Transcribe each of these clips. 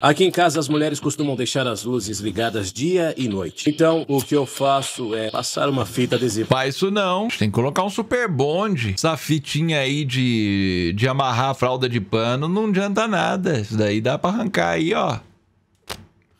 Aqui em casa as mulheres costumam deixar as luzes ligadas dia e noite. Então, o que eu faço é passar uma fita adesiva. Faz isso não. Tem que colocar um super bonde. Essa fitinha aí de, de amarrar a fralda de pano não adianta nada. Isso daí dá pra arrancar aí, ó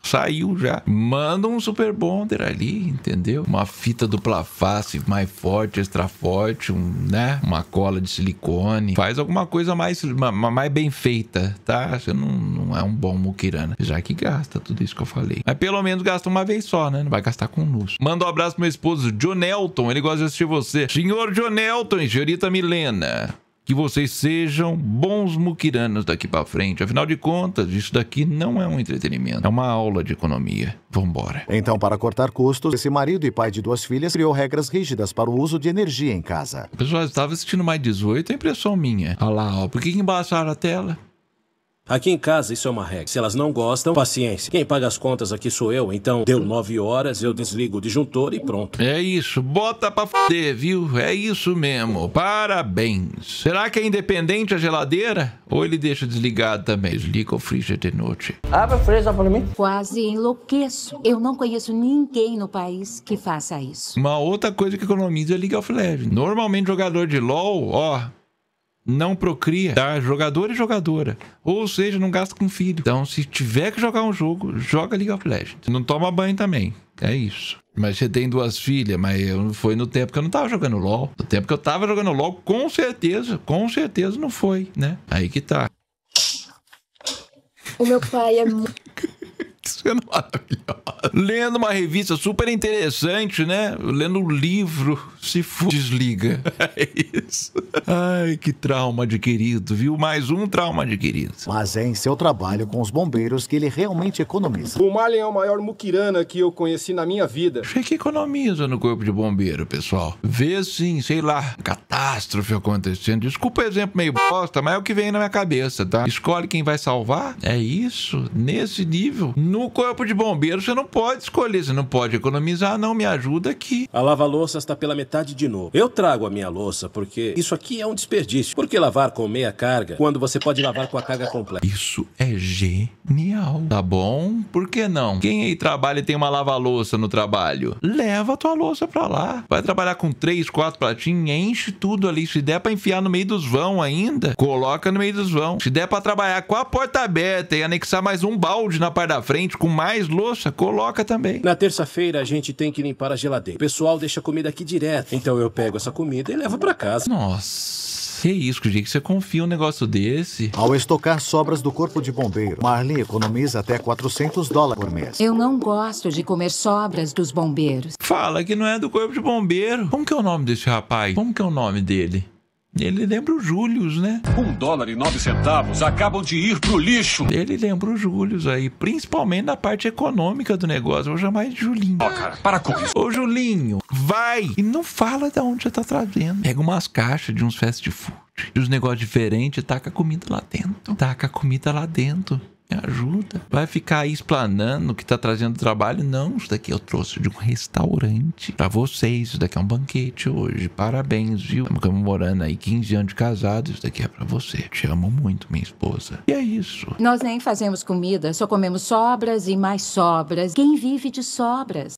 saiu já. Manda um super bonder ali, entendeu? Uma fita dupla face mais forte, extra forte, um, né? Uma cola de silicone. Faz alguma coisa mais, mais bem feita, tá? Você não, não é um bom muquirana. Já que gasta tudo isso que eu falei. Mas pelo menos gasta uma vez só, né? Não vai gastar com luz. Manda um abraço pro meu esposo, John Elton. Ele gosta de assistir você. Senhor John Elton senhorita Milena que vocês sejam bons muquiranos daqui para frente. Afinal de contas, isso daqui não é um entretenimento, é uma aula de economia. Vambora. Então, para cortar custos, esse marido e pai de duas filhas criou regras rígidas para o uso de energia em casa. pessoal estava assistindo mais 18, é impressão minha. Olha lá, ó, por que embaçaram a tela? Aqui em casa isso é uma regra. Se elas não gostam, paciência. Quem paga as contas aqui sou eu, então deu nove horas, eu desligo o disjuntor e pronto. É isso, bota pra fuder, viu? É isso mesmo. Parabéns. Será que é independente a geladeira? Ou ele deixa desligado também? Desliga o freezer de noite. Abre o freezer pra mim. Quase enlouqueço. Eu não conheço ninguém no país que faça isso. Uma outra coisa que economiza é ligar o Legends. Normalmente jogador de LoL, ó, não procria, tá? Jogador e jogadora. Ou seja, não gasta com filho. Então, se tiver que jogar um jogo, joga League of Legends. Não toma banho também. É isso. Mas você tem duas filhas, mas foi no tempo que eu não tava jogando LOL. No tempo que eu tava jogando LOL, com certeza, com certeza não foi, né? Aí que tá. O meu pai é muito sendo maravilhosa. Lendo uma revista super interessante, né? Lendo um livro, se for, desliga. É isso. Ai, que trauma adquirido, viu? Mais um trauma adquirido. Mas é em seu trabalho com os bombeiros que ele realmente economiza. O Marlin é o maior muquirana que eu conheci na minha vida. Achei que economiza no corpo de bombeiro, pessoal. Vê sim, sei lá, catástrofe acontecendo. Desculpa o exemplo meio bosta, mas é o que vem na minha cabeça, tá? Escolhe quem vai salvar. É isso. Nesse nível, no o corpo de bombeiros você não pode escolher, você não pode economizar, não, me ajuda aqui. A lava-louças está pela metade de novo. Eu trago a minha louça porque isso aqui é um desperdício. Por que lavar com meia carga quando você pode lavar com a carga completa? Isso é genial. Tá bom? Por que não? Quem aí trabalha e tem uma lava-louça no trabalho? Leva a tua louça pra lá. Vai trabalhar com três, quatro pratinhos, enche tudo ali. Se der pra enfiar no meio dos vão ainda, coloca no meio dos vão. Se der pra trabalhar com a porta aberta e anexar mais um balde na parte da frente, com mais louça, coloca também. Na terça-feira a gente tem que limpar a geladeira. O pessoal deixa comida aqui direto. Então eu pego essa comida e levo para casa. Nossa. Que isso, gente, que você confia um negócio desse? Ao estocar sobras do corpo de bombeiro, Marli economiza até 400 dólares por mês. Eu não gosto de comer sobras dos bombeiros. Fala que não é do corpo de bombeiro. Como que é o nome desse rapaz? Como que é o nome dele? Ele lembra o Július, né? Um dólar e nove centavos acabam de ir pro lixo. Ele lembra o Július aí, principalmente na parte econômica do negócio. Vou chamar de Julinho. Ó, oh, cara, para com isso. Ô, Julinho, vai! E não fala de onde você tá trazendo. Pega umas caixas de uns fast food, de uns negócios diferentes, taca a comida lá dentro. Taca a comida lá dentro me ajuda. Vai ficar aí explanando que tá trazendo trabalho? Não, isso daqui eu trouxe de um restaurante para vocês. Isso daqui é um banquete hoje. Parabéns, viu? Estamos comemorando aí 15 anos de casado. Isso daqui é para você. Te amo muito, minha esposa. E é isso. Nós nem fazemos comida, só comemos sobras e mais sobras. Quem vive de sobras?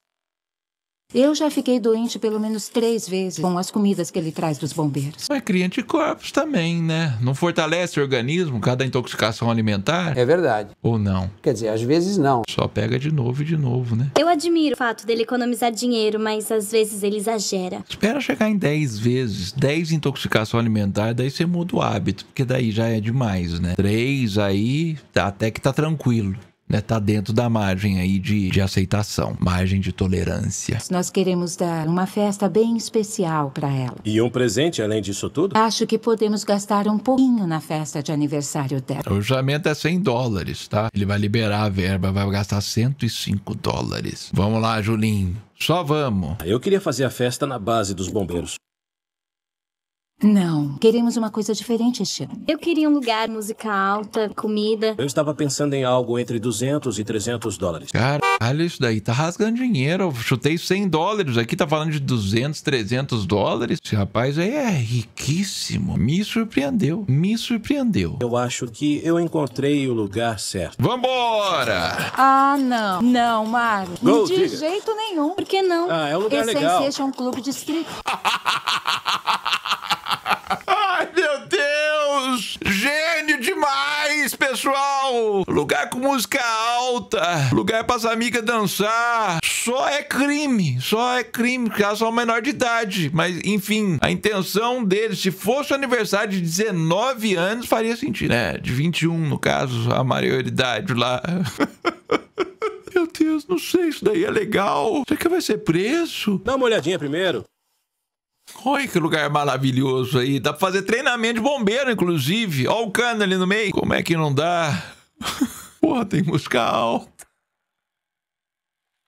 Eu já fiquei doente pelo menos três vezes com as comidas que ele traz dos bombeiros. Mas cria anticorpos também, né? Não fortalece o organismo cada intoxicação alimentar? É verdade. Ou não? Quer dizer, às vezes não. Só pega de novo e de novo, né? Eu admiro o fato dele economizar dinheiro, mas às vezes ele exagera. Espera chegar em dez vezes, dez intoxicação alimentar, daí você muda o hábito, porque daí já é demais, né? Três aí, até que tá tranquilo né, tá dentro da margem aí de, de aceitação, margem de tolerância. Nós queremos dar uma festa bem especial para ela. E um presente além disso tudo? Acho que podemos gastar um pouquinho na festa de aniversário dela. O orçamento é 100 dólares, tá? Ele vai liberar a verba, vai gastar 105 dólares. Vamos lá, Julinho. Só vamos. Eu queria fazer a festa na base dos bombeiros. Não, queremos uma coisa diferente este Eu queria um lugar, música alta, comida. Eu estava pensando em algo entre 200 e 300 dólares. Caralho, isso daí tá rasgando dinheiro. Eu chutei 100 dólares. Aqui tá falando de 200, 300 dólares. Esse rapaz aí é riquíssimo. Me surpreendeu. Me surpreendeu. Eu acho que eu encontrei o lugar certo. Vambora! Ah, não. Não, Mário. de diga. jeito nenhum. Por que não? Ah, é um lugar Essência legal. Esse é um clube de strip. Então, lugar com música alta, lugar para as amigas dançar. Só é crime, só é crime, caso ao menor de idade. Mas, enfim, a intenção dele, se fosse o aniversário de 19 anos, faria sentido, né? De 21, no caso, a maioridade lá. Meu Deus, não sei, isso daí é legal. Será que vai ser preso? Dá uma olhadinha primeiro. Olha que lugar maravilhoso aí. Dá pra fazer treinamento de bombeiro, inclusive. Olha o cano ali no meio. Como é que não dá? Porra, tem música alta.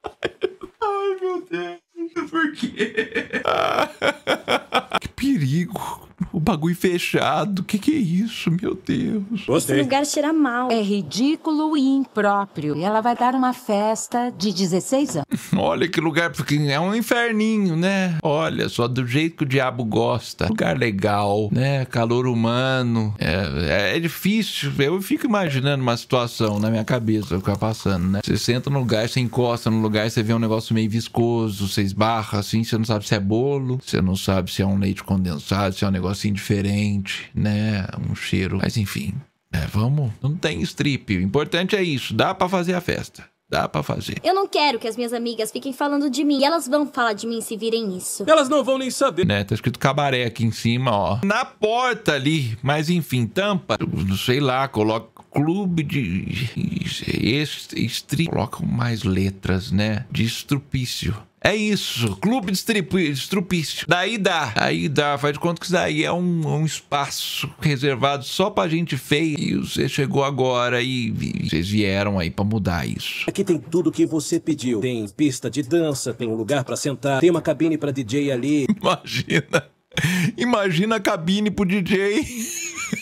Ai, meu Deus. Por quê? que perigo bagulho fechado. Que que é isso? Meu Deus. Gostei. Esse lugar cheira mal. É ridículo e impróprio. E ela vai dar uma festa de 16 anos. Olha que lugar, porque é um inferninho, né? Olha, só do jeito que o diabo gosta. Lugar legal, né? Calor humano. É, é, é difícil. Eu fico imaginando uma situação na minha cabeça ficar tá passando, né? Você senta no lugar, você encosta no lugar, você vê um negócio meio viscoso, você esbarra assim, você não sabe se é bolo, você não sabe se é um leite condensado, se é um negocinho diferente, né? Um cheiro. Mas enfim, né? vamos. Não tem strip. O importante é isso. Dá para fazer a festa. Dá pra fazer. Eu não quero que as minhas amigas fiquem falando de mim. E elas vão falar de mim se virem isso. Elas não vão nem saber. Né, tá escrito cabaré aqui em cima, ó. Na porta ali. Mas enfim, tampa. Não sei lá, coloca clube de... Este, coloca mais letras, né? De estrupício. É isso. Clube de stripista. Daí dá. Aí dá. Faz de conta que isso daí é um, um espaço reservado só pra gente feia. E você chegou agora e, e vocês vieram aí pra mudar isso. Aqui tem tudo que você pediu. Tem pista de dança, tem um lugar pra sentar, tem uma cabine pra DJ ali. Imagina. Imagina a cabine pro DJ.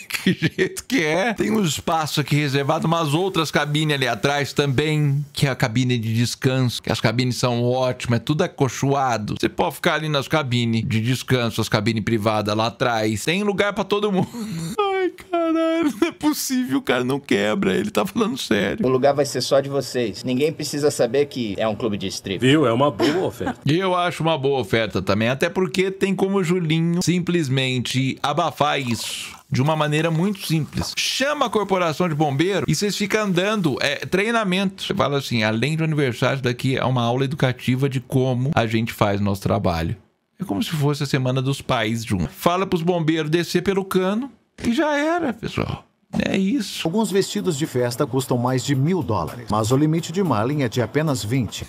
que jeito que é. Tem um espaço aqui reservado, umas outras cabines ali atrás também, que é a cabine de descanso, que as cabines são ótimas, é tudo acolchoado. Você pode ficar ali nas cabines de descanso, as cabines privadas lá atrás. Tem lugar para todo mundo. Ai, caralho, não é possível, o cara não quebra, ele tá falando sério. O lugar vai ser só de vocês. Ninguém precisa saber que é um clube de strip. Viu? É uma boa oferta. Eu acho uma boa oferta também, até porque tem como o Julinho simplesmente abafar isso de uma maneira muito simples. Chama a corporação de bombeiro e vocês ficam andando. É treinamento. Você fala assim: além do aniversário, daqui é uma aula educativa de como a gente faz nosso trabalho. É como se fosse a semana dos pais junto. Fala pros bombeiros descer pelo cano e já era, pessoal. É isso. Alguns vestidos de festa custam mais de mil dólares, mas o limite de Marlin é de apenas 20.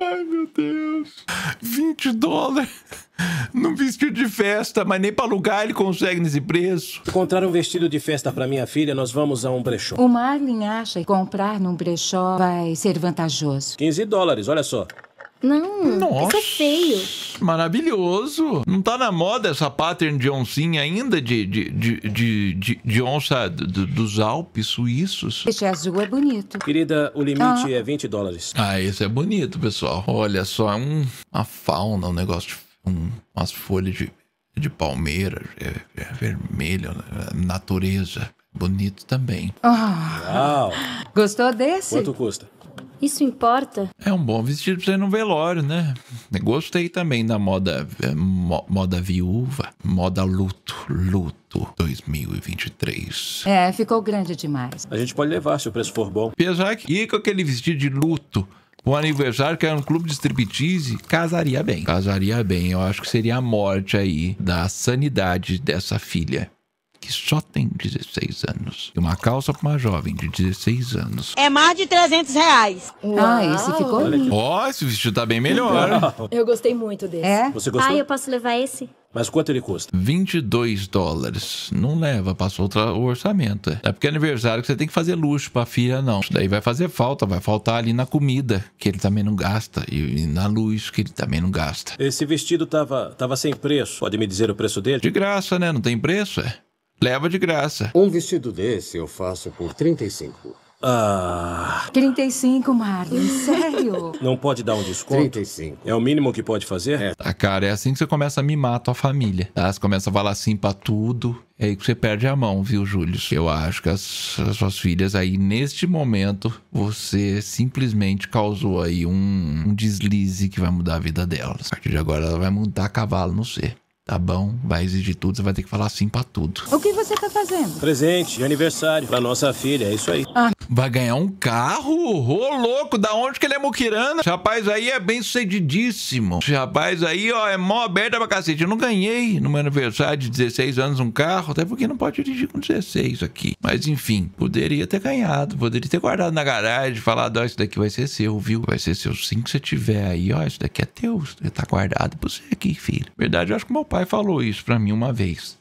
Ai, meu Deus. 20 dólares num vestido de festa, mas nem para alugar ele consegue nesse preço. Encontrar um vestido de festa para minha filha, nós vamos a um brechó. O Marlin acha que comprar num brechó vai ser vantajoso. 15 dólares, olha só. Não, é Nossa. isso é feio. Maravilhoso! Não tá na moda essa pattern de oncinha ainda de, de, de, de, de onça dos Alpes suíços. Esse azul é bonito. Querida, o limite ah. é 20 dólares. Ah, esse é bonito, pessoal. Olha só, é um, uma fauna, um negócio de um, umas folhas de, de palmeira, é, é vermelho, natureza. Bonito também. Oh. Uau! Gostou desse? Quanto custa? Isso importa? É um bom vestido pra você ir no velório, né? Gostei também da moda, é, moda viúva, moda luto, luto 2023. É, ficou grande demais. A gente pode levar se o preço for bom. Apesar que ir com aquele vestido de luto um aniversário que era um clube de striptease, casaria bem. Casaria bem. Eu acho que seria a morte aí da sanidade dessa filha que só tem 16 anos. E uma calça para uma jovem de 16 anos. É mais de 300 reais. Uau. Ah, esse ficou lindo. Ó, oh, esse vestido tá bem melhor. Eu gostei muito desse. É? Você gostou? Ah, eu posso levar esse? Mas quanto ele custa? 22 dólares. Não leva, passou o orçamento. É porque é aniversário que você tem que fazer luxo pra filha, não. Isso daí vai fazer falta, vai faltar ali na comida, que ele também não gasta, e na luz, que ele também não gasta. Esse vestido tava, tava sem preço. Pode me dizer o preço dele? De graça, né? Não tem preço, é? Leva de graça. Um vestido desse eu faço por 35. Ah. 35, Marlon, sério? Não pode dar um desconto? 35. É o mínimo que pode fazer? É. Ah, cara, é assim que você começa a mimar a tua família. Tá? Você começa a falar assim pra tudo. É aí que você perde a mão, viu, Júlio? Eu acho que as, as suas filhas aí, neste momento, você simplesmente causou aí um, um deslize que vai mudar a vida delas. A partir de agora, ela vai montar cavalo no sei. Tá bom, vai exigir tudo, você vai ter que falar sim pra tudo. O que você tá fazendo? Presente aniversário pra nossa filha, é isso aí. Ah. Vai ganhar um carro? Ô, louco, da onde que ele é muquirana? Esse rapaz aí é bem sucedidíssimo. Esse rapaz aí, ó, é mó aberta pra cacete. Eu não ganhei no meu aniversário de 16 anos um carro, até porque não pode dirigir com 16 aqui. Mas enfim, poderia ter ganhado, poderia ter guardado na garagem, falado, ó, oh, isso daqui vai ser seu, viu? Vai ser seu sim que você tiver aí, ó, isso daqui é teu, isso daqui tá guardado pra você aqui, filho. Verdade, eu acho que meu pai pai falou isso para mim uma vez.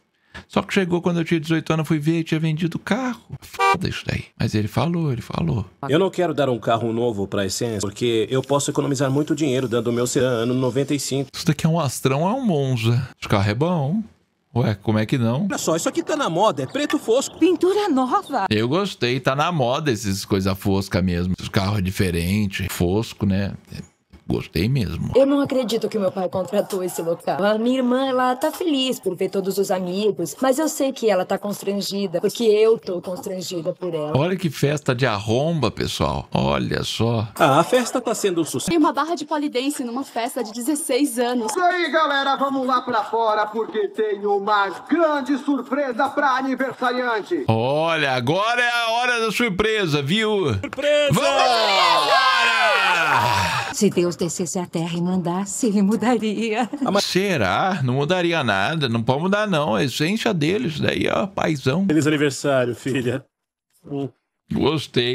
Só que chegou quando eu tinha 18 anos, fui ver, e tinha vendido o carro. Foda isso daí. Mas ele falou, ele falou. Eu não quero dar um carro novo pra Essência, porque eu posso economizar muito dinheiro dando o meu Seran ano 95. Isso daqui é um Astrão, é um Monza. Esse carro é bom. Ué, como é que não? Olha só, isso aqui tá na moda, é preto fosco. Pintura nova. Eu gostei, tá na moda esses coisas fosca mesmo. Os carros é diferentes, fosco, né? Gostei mesmo. Eu não acredito que meu pai contratou esse local. A minha irmã, ela tá feliz por ver todos os amigos, mas eu sei que ela tá constrangida, porque eu tô constrangida por ela. Olha que festa de arromba, pessoal. Olha só. Ah, a festa tá sendo um sucesso. Tem uma barra de polidense numa festa de 16 anos. E aí, galera, vamos lá pra fora, porque tem uma grande surpresa pra aniversariante. Olha, agora é a hora da surpresa, viu? Surpresa! Vamos! Surpresa! Agora! Se Deus descesse a terra e mandasse, ele mudaria. Ah, mas será? Não mudaria nada. Não pode mudar, não. A essência deles. Daí, ó, paizão. Feliz aniversário, filha. Gostei.